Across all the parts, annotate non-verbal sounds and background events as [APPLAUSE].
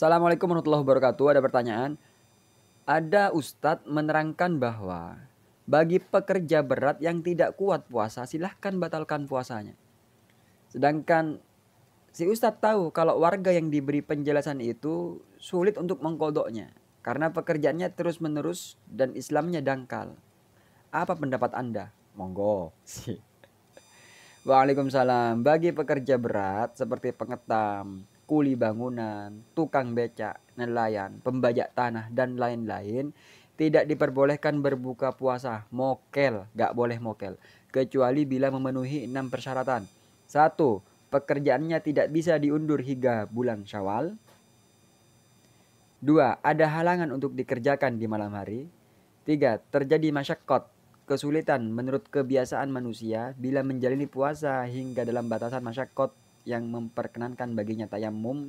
Assalamualaikum warahmatullahi wabarakatuh. Ada pertanyaan? Ada ustadz menerangkan bahwa bagi pekerja berat yang tidak kuat puasa, silahkan batalkan puasanya. Sedangkan si ustadz tahu kalau warga yang diberi penjelasan itu sulit untuk mengkodoknya karena pekerjaannya terus-menerus dan Islamnya dangkal. Apa pendapat Anda? Monggo. [LAUGHS] Waalaikumsalam. Bagi pekerja berat seperti pengetam, kuli bangunan, tukang becak, nelayan, pembajak tanah, dan lain-lain tidak diperbolehkan berbuka puasa mokel gak boleh mokel kecuali bila memenuhi enam persyaratan satu pekerjaannya tidak bisa diundur hingga bulan syawal dua ada halangan untuk dikerjakan di malam hari tiga terjadi masyakot kesulitan menurut kebiasaan manusia bila menjalani puasa hingga dalam batasan masyarakat yang memperkenankan baginya tayamum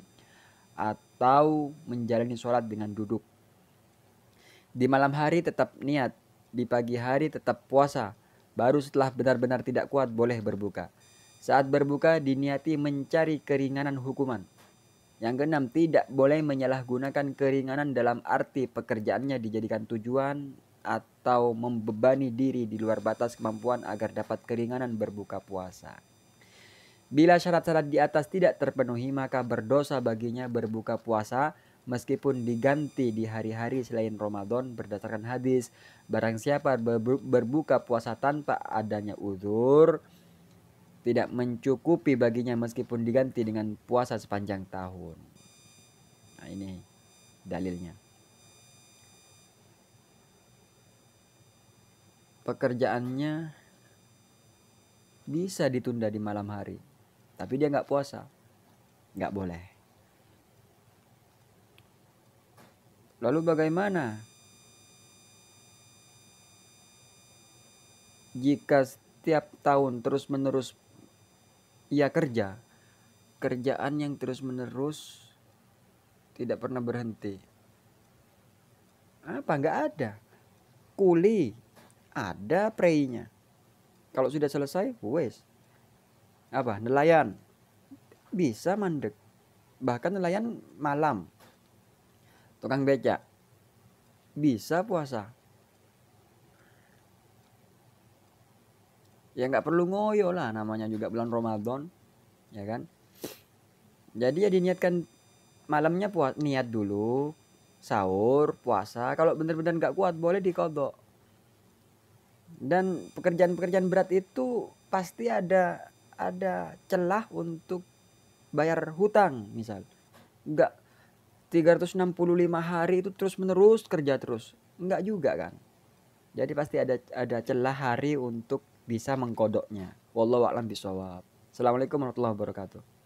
atau menjalani sholat dengan duduk. Di malam hari tetap niat, di pagi hari tetap puasa, baru setelah benar-benar tidak kuat boleh berbuka. Saat berbuka diniati mencari keringanan hukuman. Yang keenam, tidak boleh menyalahgunakan keringanan dalam arti pekerjaannya dijadikan tujuan atau membebani diri di luar batas kemampuan agar dapat keringanan berbuka puasa. Bila syarat-syarat di atas tidak terpenuhi maka berdosa baginya berbuka puasa meskipun diganti di hari-hari selain Ramadan berdasarkan hadis. Barang siapa berbuka puasa tanpa adanya uzur tidak mencukupi baginya meskipun diganti dengan puasa sepanjang tahun. Nah, ini dalilnya. Pekerjaannya bisa ditunda di malam hari tapi dia nggak puasa nggak boleh lalu bagaimana jika setiap tahun terus menerus ia kerja kerjaan yang terus menerus tidak pernah berhenti apa nggak ada kuli ada prenya. kalau sudah selesai wes apa nelayan bisa mandek bahkan nelayan malam tukang becak bisa puasa ya nggak perlu ngoyo lah namanya juga bulan Ramadan ya kan jadi ya diniatkan malamnya puas niat dulu sahur puasa kalau bener-bener nggak kuat boleh dikodok dan pekerjaan-pekerjaan berat itu pasti ada ada celah untuk bayar hutang misal nggak 365 hari itu terus menerus kerja terus nggak juga kan jadi pasti ada ada celah hari untuk bisa mengkodoknya wallahu a'lam bisawab assalamualaikum warahmatullahi wabarakatuh